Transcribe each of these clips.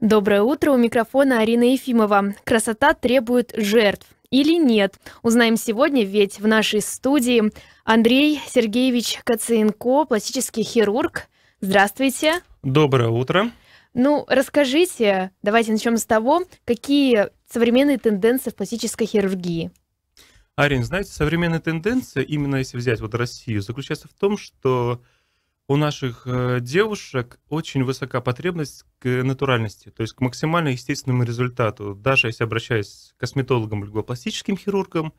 Доброе утро, у микрофона Арина Ефимова. Красота требует жертв или нет? Узнаем сегодня, ведь в нашей студии Андрей Сергеевич Кациенко, пластический хирург. Здравствуйте. Доброе утро. Ну, расскажите, давайте начнем с того, какие современные тенденции в пластической хирургии? Арина, знаете, современные тенденции, именно если взять вот Россию, заключается в том, что у наших э, девушек очень высока потребность к натуральности, то есть к максимально естественному результату. Даже если обращаясь к косметологам либо пластическим хирургам,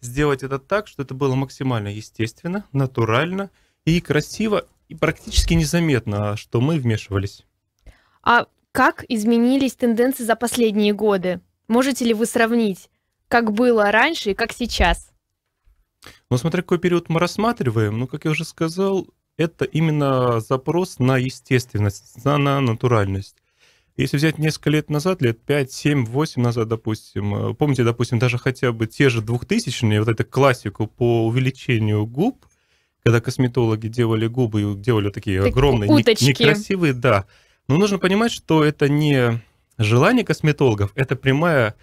сделать это так, что это было максимально естественно, натурально и красиво, и практически незаметно, а что мы вмешивались. А как изменились тенденции за последние годы? Можете ли вы сравнить, как было раньше и как сейчас? Ну, смотря какой период мы рассматриваем, ну, как я уже сказал, это именно запрос на естественность, на, на натуральность. Если взять несколько лет назад, лет 5, 7, 8 назад, допустим, э, помните, допустим, даже хотя бы те же 2000-е, вот эту классику по увеличению губ, когда косметологи делали губы и делали такие так огромные, Не, некрасивые, да. Но нужно понимать, что это не желание косметологов, это прямая,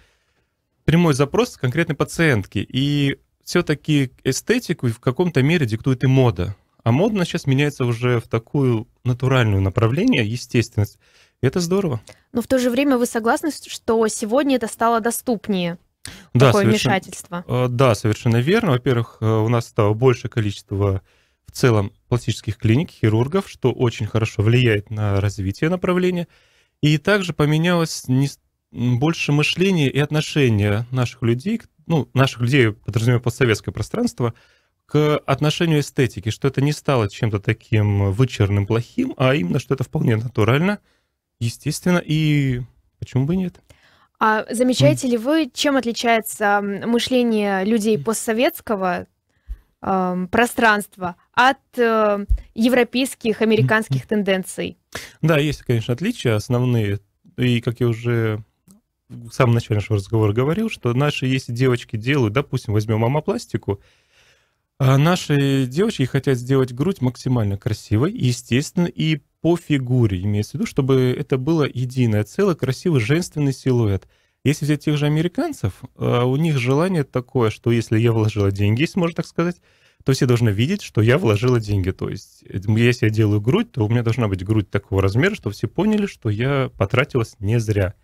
прямой запрос конкретной пациентки. И все-таки эстетику в каком-то мере диктует и мода. А модно сейчас меняется уже в такую натуральную направление, естественность. И это здорово. Но в то же время вы согласны, что сегодня это стало доступнее? Да, такое вмешательство. Э, да, совершенно верно. Во-первых, э, у нас стало большее количество в целом пластических клиник, хирургов, что очень хорошо влияет на развитие направления. И также поменялось не, больше мышление и отношение наших людей, ну, наших людей, подразумевая постсоветское пространство, к отношению эстетики, что это не стало чем-то таким вычурным, плохим, а именно, что это вполне натурально, естественно, и почему бы нет? А замечаете mm. ли вы, чем отличается мышление людей постсоветского э, пространства от э, европейских, американских mm. тенденций? Да, есть, конечно, отличия основные. И, как я уже в самом начале нашего разговора говорил, что наши, если девочки делают, допустим, возьмем мамопластику, пластику а наши девочки хотят сделать грудь максимально красивой, естественно, и по фигуре, имеется в виду, чтобы это было единое целое, красивый женственный силуэт. Если взять тех же американцев, а, у них желание такое, что если я вложила деньги, если можно так сказать, то все должны видеть, что я вложила деньги. То есть, эм, если я делаю грудь, то у меня должна быть грудь такого размера, чтобы все поняли, что я потратилась не зря.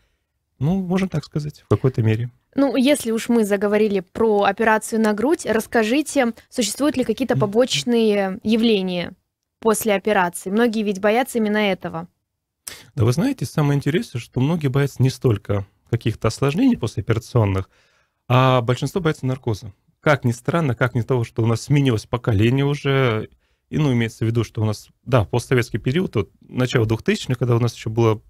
Ну, можно так сказать, в какой-то мере. Ну, если уж мы заговорили про операцию на грудь, расскажите, существуют ли какие-то побочные явления после операции? Многие ведь боятся именно этого. Да вы знаете, самое интересное, что многие боятся не столько каких-то осложнений послеоперационных, а большинство боятся наркоза. Как ни странно, как ни того, что у нас сменилось поколение уже, и, ну, имеется в виду, что у нас, да, постсоветский период, вот, начало 2000-х, когда у нас еще было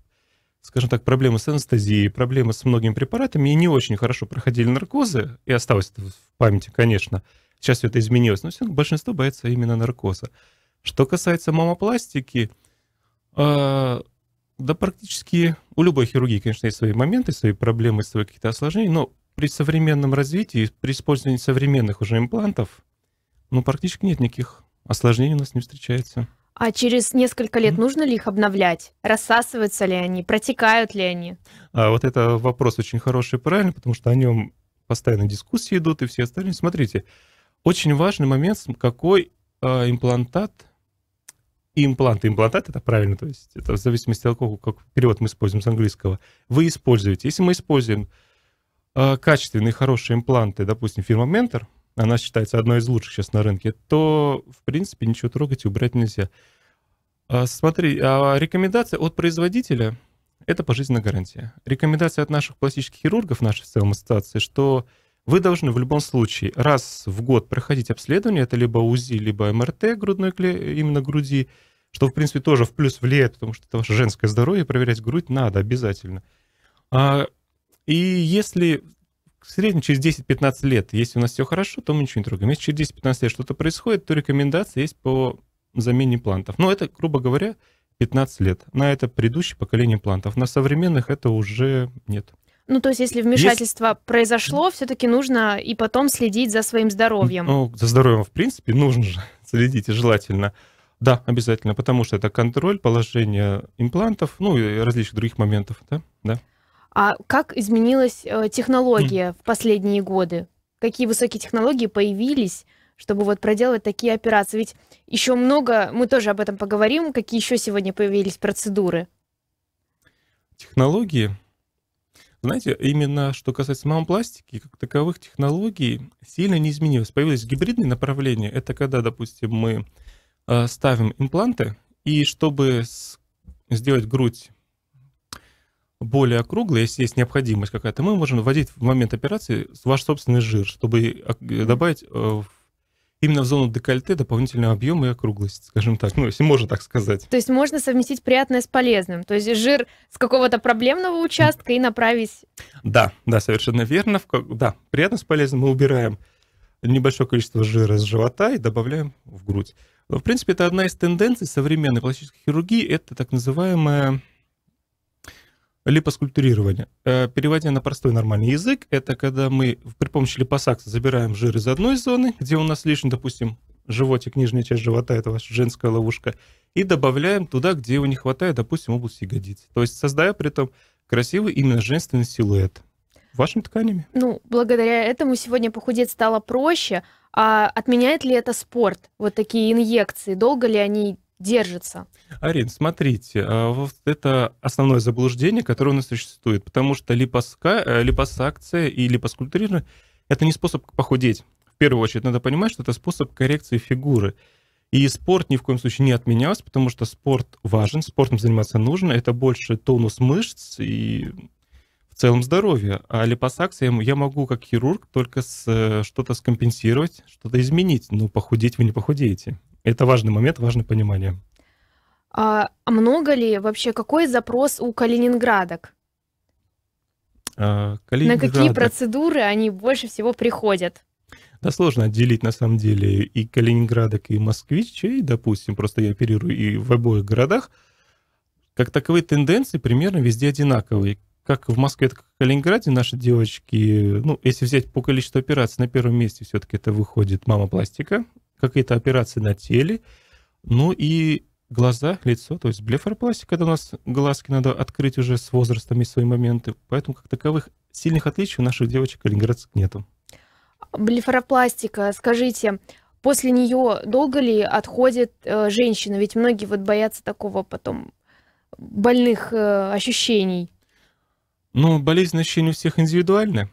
скажем так, проблемы с анестезией, проблемы с многими препаратами, и не очень хорошо проходили наркозы, и осталось это в памяти, конечно. Сейчас все это изменилось, но все большинство боится именно наркоза. Что касается мамопластики, э, да практически у любой хирургии, конечно, есть свои моменты, свои проблемы, свои какие-то осложнения, но при современном развитии, при использовании современных уже имплантов, ну, практически нет никаких осложнений у нас не встречается. А через несколько лет mm-hmm. нужно ли их обновлять? Рассасываются ли они? Протекают ли они? А вот это вопрос очень хороший и правильный, потому что о нем постоянно дискуссии идут и все остальные. Смотрите, очень важный момент, какой э, имплантат, и имплант, имплантат, это правильно, то есть это в зависимости от того, как перевод мы используем с английского, вы используете. Если мы используем э, качественные, хорошие импланты, допустим, фирма Mentor, она считается одной из лучших сейчас на рынке, то, в принципе, ничего трогать и убрать нельзя. А, смотри, а, рекомендация от производителя – это пожизненная гарантия. Рекомендация от наших пластических хирургов, нашей в целом ассоциации, что вы должны в любом случае раз в год проходить обследование, это либо УЗИ, либо МРТ грудной именно груди, что, в принципе, тоже в плюс влияет, потому что это ваше женское здоровье, проверять грудь надо обязательно. А, и если в среднем через 10-15 лет, если у нас все хорошо, то мы ничего не трогаем. Если через 10-15 лет что-то происходит, то рекомендация есть по замене имплантов. Но это, грубо говоря, 15 лет. На это предыдущее поколение имплантов. На современных это уже нет. Ну, то есть, если вмешательство есть... произошло, все-таки нужно и потом следить за своим здоровьем. Ну, за здоровьем, в принципе, нужно же следить, и желательно. Да, обязательно, потому что это контроль положения имплантов, ну и различных других моментов, да, да. А как изменилась э, технология mm. в последние годы? Какие высокие технологии появились? чтобы вот проделывать такие операции? Ведь еще много, мы тоже об этом поговорим, какие еще сегодня появились процедуры. Технологии. Знаете, именно что касается мамопластики, как таковых технологий сильно не изменилось. Появились гибридные направления. Это когда, допустим, мы а, ставим импланты, и чтобы сделать грудь более округлой, если есть необходимость какая-то, мы можем вводить в момент операции ваш собственный жир, чтобы э, добавить э, в именно в зону декольте дополнительный объем и округлость, скажем так, ну, если можно так сказать. То есть можно совместить приятное с полезным, то есть жир с какого-то проблемного участка и направить... Да, да, совершенно верно. Да, приятно с полезным мы убираем небольшое количество жира с живота и добавляем в грудь. В принципе, это одна из тенденций современной пластической хирургии, это так называемая липоскульптурирование. Э, Переводя на простой нормальный язык, это когда мы при помощи липосакса забираем жир из одной зоны, где у нас лишний, допустим, животик, нижняя часть живота, это ваша женская ловушка, и добавляем туда, где его не хватает, допустим, область ягодиц. То есть создая при этом красивый именно женственный силуэт вашими тканями. Ну, благодаря этому сегодня похудеть стало проще. А отменяет ли это спорт? Вот такие инъекции, долго ли они держится. Арин, смотрите, а, вот это основное заблуждение, которое у нас существует, потому что липоска, э, липосакция и липоскультурирование – это не способ похудеть. В первую очередь надо понимать, что это способ коррекции фигуры. И спорт ни в коем случае не отменялся, потому что спорт важен, спортом заниматься нужно, это больше тонус мышц и в целом здоровье. А липосакция я могу как хирург только с, э, что-то скомпенсировать, что-то изменить, но ну, похудеть вы не похудеете. Это важный момент, важное понимание. А, а много ли вообще, какой запрос у калининградок? А, калининградок... На какие процедуры они больше всего приходят? Да сложно отделить на самом деле и калининградок, и москвичей, допустим, просто я оперирую и в обоих городах. Как таковые тенденции примерно везде одинаковые. Как в Москве, так и в Калининграде наши девочки, ну, если взять по количеству операций, на первом месте все-таки это выходит мама пластика, какие-то операции на теле, ну и глаза, лицо, то есть блефаропластика, это у нас глазки надо открыть уже с возрастом и свои моменты, поэтому как таковых сильных отличий у наших девочек калининградцев нету. Блефаропластика, скажите, после нее долго ли отходит э, женщина? Ведь многие вот боятся такого потом больных э, ощущений. Ну, болезнь ощущений у всех индивидуальны,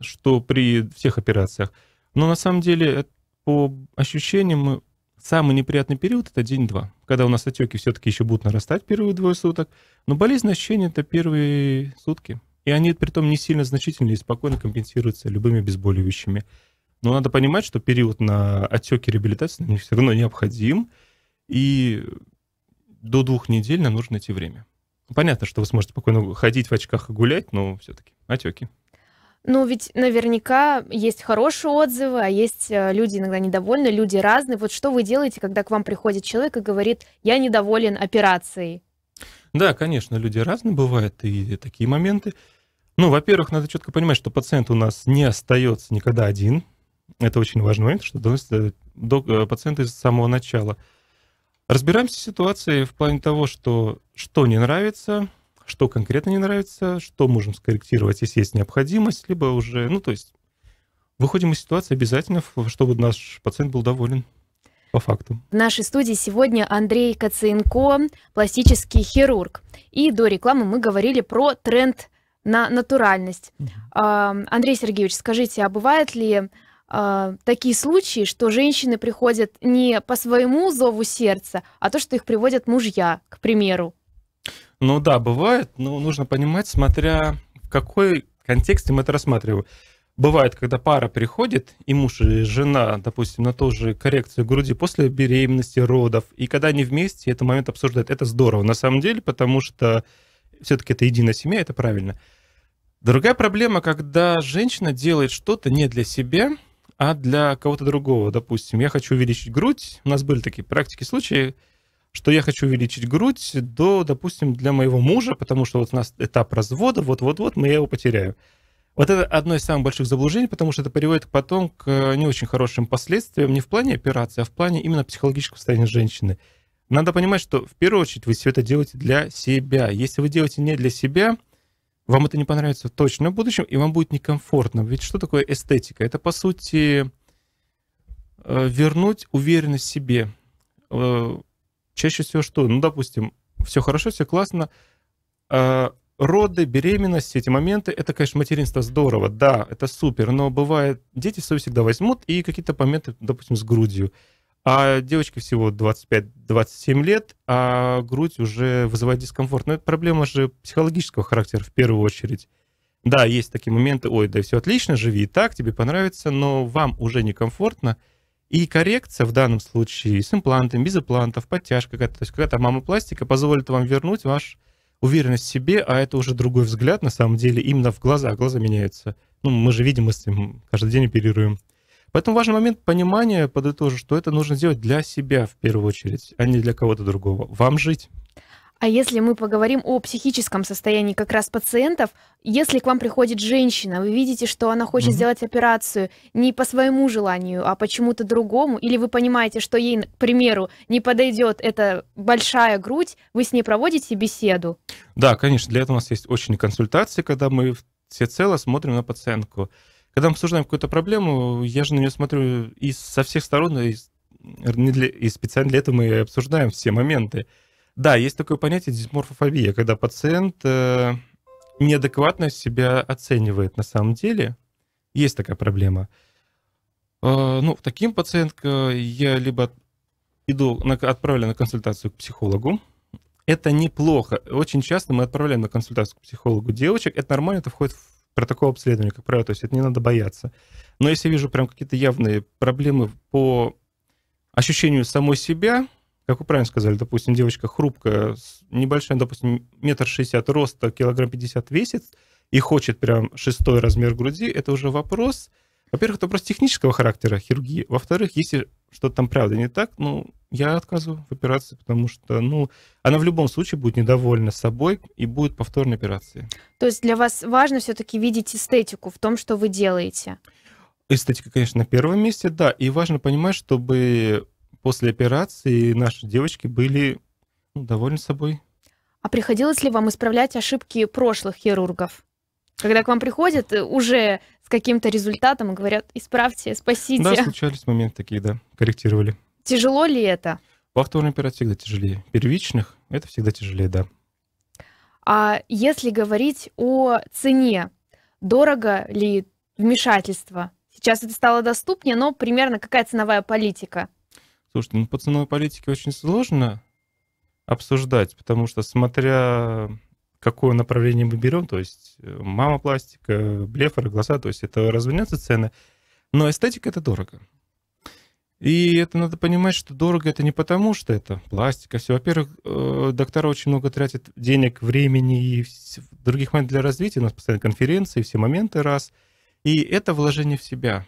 что при всех операциях. Но на самом деле по ощущениям самый неприятный период это день-два, когда у нас отеки все-таки еще будут нарастать первые двое суток, но болезненные ощущения это первые сутки, и они при том не сильно значительные и спокойно компенсируются любыми обезболивающими. Но надо понимать, что период на отеки реабилитации на них все равно необходим, и до двух недель нам нужно найти время. Понятно, что вы сможете спокойно ходить в очках и гулять, но все-таки отеки. Ну, ведь наверняка есть хорошие отзывы, а есть э, люди иногда недовольны, люди разные. Вот что вы делаете, когда к вам приходит человек и говорит, я недоволен операцией? Да, конечно, люди разные бывают, и такие моменты. Ну, во-первых, надо четко понимать, что пациент у нас не остается никогда один. Это очень важный момент, что доносится э, до э, пациента с самого начала. Разбираемся с ситуацией в плане того, что что не нравится, что конкретно не нравится, что можем скорректировать, если есть необходимость, либо уже, ну, то есть выходим из ситуации обязательно, чтобы наш пациент был доволен по факту. В нашей студии сегодня Андрей Коценко, пластический хирург. И до рекламы мы говорили про тренд на натуральность. Угу. Андрей Сергеевич, скажите, а бывают ли а, такие случаи, что женщины приходят не по своему зову сердца, а то, что их приводят мужья, к примеру? Ну да, бывает, но нужно понимать, смотря в какой контексте мы это рассматриваем. Бывает, когда пара приходит, и муж и жена, допустим, на ту же коррекцию груди после беременности, родов, и когда они вместе этот момент обсуждают, это здорово на самом деле, потому что все-таки это единая семья, это правильно. Другая проблема, когда женщина делает что-то не для себя, а для кого-то другого. Допустим, я хочу увеличить грудь. У нас были такие практики, случаи, что я хочу увеличить грудь до, допустим, для моего мужа, потому что вот у нас этап развода, вот-вот-вот, мы его потеряю. Вот это одно из самых больших заблуждений, потому что это приводит потом к э, не очень хорошим последствиям не в плане операции, а в плане именно психологического состояния женщины. Надо понимать, что в первую очередь вы все это делаете для себя. Если вы делаете не для себя, вам это не понравится точно в будущем, и вам будет некомфортно. Ведь что такое эстетика? Это, по сути, э, вернуть уверенность в себе, э, чаще всего что? Ну, допустим, все хорошо, все классно, а, роды, беременность, все эти моменты, это, конечно, материнство здорово, да, это супер, но бывает, дети все всегда возьмут и какие-то моменты, допустим, с грудью. А девочке всего 25-27 лет, а грудь уже вызывает дискомфорт. Но это проблема же психологического характера в первую очередь. Да, есть такие моменты, ой, да все отлично, живи и так, тебе понравится, но вам уже некомфортно, комфортно, и коррекция в данном случае с имплантами, без имплантов, подтяжка, то есть какая-то мамопластика позволит вам вернуть ваш уверенность в себе, а это уже другой взгляд, на самом деле, именно в глаза. Глаза меняются. Ну, мы же видим, мы с ним каждый день оперируем. Поэтому важный момент понимания, подытожу, что это нужно делать для себя в первую очередь, а не для кого-то другого. Вам жить. А если мы поговорим о психическом состоянии как раз пациентов, если к вам приходит женщина, вы видите, что она хочет mm-hmm. сделать операцию не по своему желанию, а почему-то другому, или вы понимаете, что ей, к примеру, не подойдет эта большая грудь, вы с ней проводите беседу? Да, конечно, для этого у нас есть очень консультации, когда мы всецело смотрим на пациентку. Когда мы обсуждаем какую-то проблему, я же на нее смотрю и со всех сторон, и, для, и специально для этого мы обсуждаем все моменты. Да, есть такое понятие дисморфофобия, когда пациент э, неадекватно себя оценивает на самом деле. Есть такая проблема. Э, ну, таким пациентка э, я либо иду на, отправляю на консультацию к психологу. Это неплохо. Очень часто мы отправляем на консультацию к психологу девочек. Это нормально, это входит в протокол обследования, как правило, то есть это не надо бояться. Но если я вижу прям какие-то явные проблемы по ощущению самой себя, как вы правильно сказали, допустим, девочка хрупкая, небольшая, допустим, метр шестьдесят роста, килограмм пятьдесят весит, и хочет прям шестой размер груди, это уже вопрос, во-первых, это вопрос технического характера хирургии. Во-вторых, если что-то там правда не так, ну, я отказываю в операции, потому что, ну, она в любом случае будет недовольна собой и будет повторной операции. То есть для вас важно все-таки видеть эстетику в том, что вы делаете? Эстетика, конечно, на первом месте, да. И важно понимать, чтобы после операции наши девочки были ну, довольны собой. А приходилось ли вам исправлять ошибки прошлых хирургов? Когда к вам приходят э, уже с каким-то результатом и говорят, исправьте, спасите. Да, случались моменты такие, да, корректировали. Тяжело ли это? Повторный операт всегда тяжелее. Первичных это всегда тяжелее, да. А если говорить о цене, дорого ли вмешательство? Сейчас это стало доступнее, но примерно какая ценовая политика? Слушайте, ну по ценовой политике очень сложно обсуждать, потому что смотря какое направление мы берем, то есть э, мама пластика, блефоры, глаза, то есть это развернется цены, но эстетика это дорого. И это надо понимать, что дорого это не потому, что это пластика. Все, во-первых, э, доктора очень много тратят денег, времени и других моментов для развития. У нас постоянно конференции, все моменты раз. И это вложение в себя.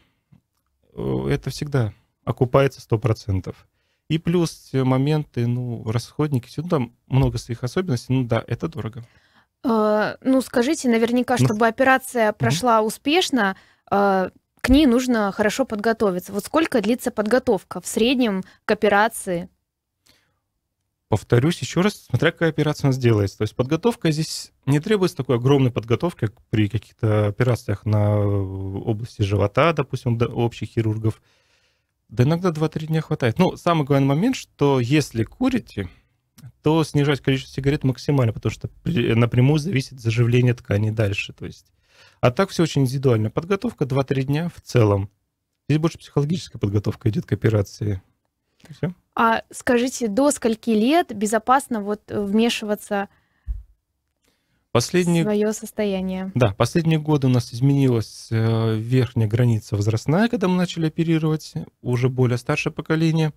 Э, это всегда окупается 100%. И плюс моменты, ну, расходники, ну, там много своих особенностей, ну да, это дорого. Э, ну, скажите, наверняка, ну, чтобы ну. операция прошла mm успешно, э, к ней нужно хорошо подготовиться. Вот сколько длится подготовка в среднем к операции? Повторюсь еще раз, смотря какая операция у нас делается. То есть подготовка здесь не требуется такой огромной подготовки, как при каких-то операциях на э, области живота, допустим, общих хирургов. Да иногда 2-3 дня хватает. Ну, самый главный момент, что если курите, то снижать количество сигарет максимально, потому что напрямую зависит заживление тканей дальше. То есть. А так все очень индивидуально. Подготовка 2-3 дня в целом. Здесь больше психологическая подготовка идет к операции. Все. А скажите, до скольки лет безопасно вот э, вмешиваться Последние... Свое состояние. Да, последние годы у нас изменилась э, верхняя граница возрастная, когда мы начали оперировать, уже более старшее поколение.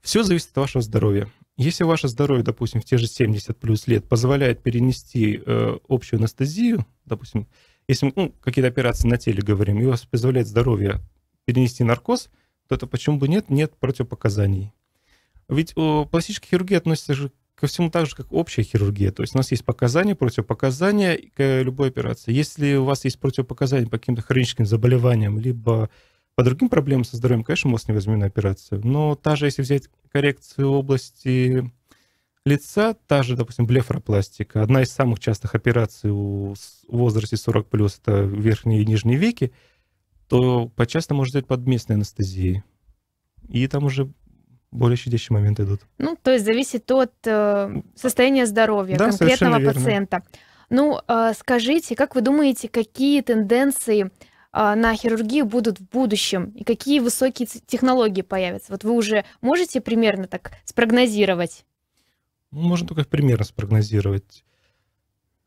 Все зависит от вашего здоровья. Если ваше здоровье, допустим, в те же 70 плюс лет позволяет перенести э, общую анестезию, допустим, если мы ну, какие-то операции на теле говорим, и у вас позволяет здоровье перенести наркоз, то это почему бы нет? Нет противопоказаний. Ведь о, пластическая хирургия относится же ко всему так же, как общая хирургия. То есть у нас есть показания, противопоказания к любой операции. Если у вас есть противопоказания по каким-то хроническим заболеваниям, либо по другим проблемам со здоровьем, конечно, мозг не возьмем на операцию. Но та же, если взять коррекцию области лица, та же, допустим, блефропластика, одна из самых частых операций у, в возрасте 40+, плюс, это верхние и нижние веки, то по можно взять под местной анестезией. И там уже более щадящие моменты идут. Ну, то есть зависит от э, состояния здоровья да, конкретного пациента. Ну, э, скажите, как вы думаете, какие тенденции э, на хирургию будут в будущем и какие высокие технологии появятся? Вот вы уже можете примерно так спрогнозировать? Ну, можно только примерно спрогнозировать.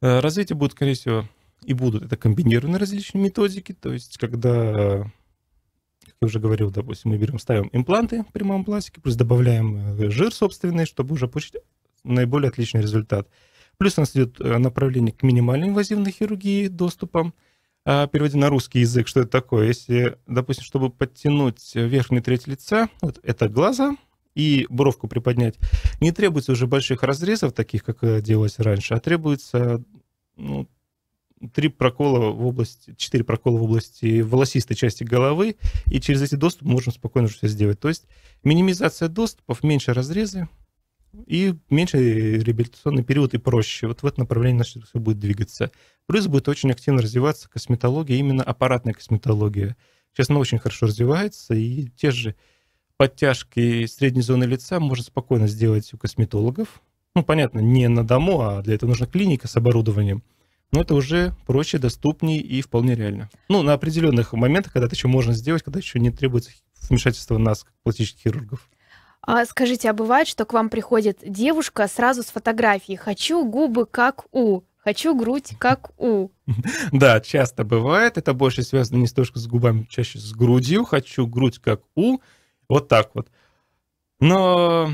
Э, развитие будет, скорее всего, и будут это комбинированные различные методики, то есть когда я уже говорил, допустим, мы берем, ставим импланты в прямом пластике, плюс добавляем э, жир собственный, чтобы уже получить наиболее отличный результат. Плюс у нас идет э, направление к минимальной инвазивной хирургии доступом. А, переводя на русский язык, что это такое? Если, допустим, чтобы подтянуть э, верхнюю треть лица, вот это глаза, и бровку приподнять, не требуется уже больших разрезов, таких, как делалось раньше, а требуется ну, три прокола в области, четыре прокола в области волосистой части головы, и через эти доступы можем спокойно все сделать. То есть минимизация доступов, меньше разрезы и меньше реабилитационный период и проще. Вот в это направление наше все будет двигаться. Плюс будет очень активно развиваться косметология, именно аппаратная косметология. Сейчас она очень хорошо развивается, и те же подтяжки средней зоны лица можно спокойно сделать у косметологов. Ну, понятно, не на дому, а для этого нужна клиника с оборудованием – но это уже проще, доступнее и вполне реально. Ну, на определенных моментах, когда это еще можно сделать, когда еще не требуется вмешательство нас, как пластических хирургов. А скажите, а бывает, что к вам приходит девушка сразу с фотографией «хочу губы как у», «хочу грудь как у»? Да, часто бывает. Это больше связано не столько с губами, чаще с грудью. «Хочу грудь как у». Вот так вот. Но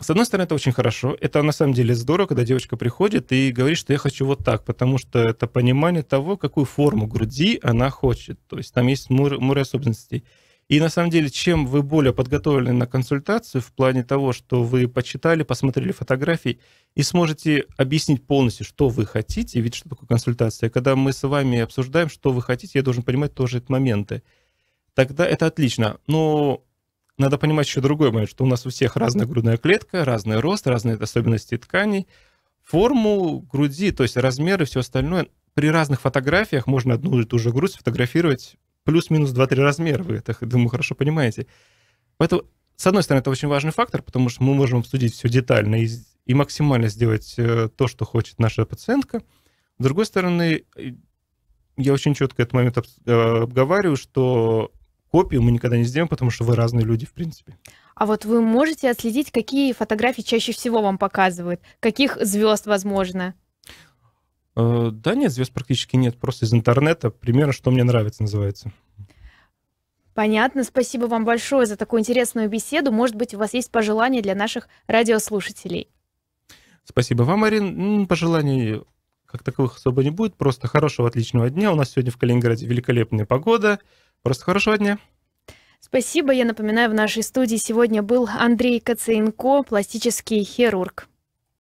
с одной стороны, это очень хорошо. Это на самом деле здорово, когда девочка приходит и говорит, что я хочу вот так, потому что это понимание того, какую форму груди она хочет. То есть там есть море, море особенностей. И на самом деле, чем вы более подготовлены на консультацию в плане того, что вы почитали, посмотрели фотографии и сможете объяснить полностью, что вы хотите, ведь что такое консультация. Когда мы с вами обсуждаем, что вы хотите, я должен понимать тоже эти моменты. Тогда это отлично. Но надо понимать еще другой момент, что у нас у всех разная грудная клетка, разный рост, разные особенности тканей, форму груди, то есть размеры и все остальное. При разных фотографиях можно одну и ту же грудь сфотографировать плюс-минус 2-3 размера, вы это, думаю, хорошо понимаете. Поэтому, с одной стороны, это очень важный фактор, потому что мы можем обсудить все детально и, и максимально сделать э, то, что хочет наша пациентка. С другой стороны, э, я очень четко этот момент э, обговариваю, что копию мы никогда не сделаем, потому что вы разные люди, в принципе. А вот вы можете отследить, какие фотографии чаще всего вам показывают? Каких звезд, возможно? Э, да нет, звезд практически нет. Просто из интернета. Примерно, что мне нравится, называется. Понятно. Спасибо вам большое за такую интересную беседу. Может быть, у вас есть пожелания для наших радиослушателей? Спасибо вам, Арин. Пожеланий как таковых особо не будет. Просто хорошего, отличного дня. У нас сегодня в Калининграде великолепная погода. Просто хорошего дня. Спасибо. Я напоминаю, в нашей студии сегодня был Андрей Коцейнко, пластический хирург.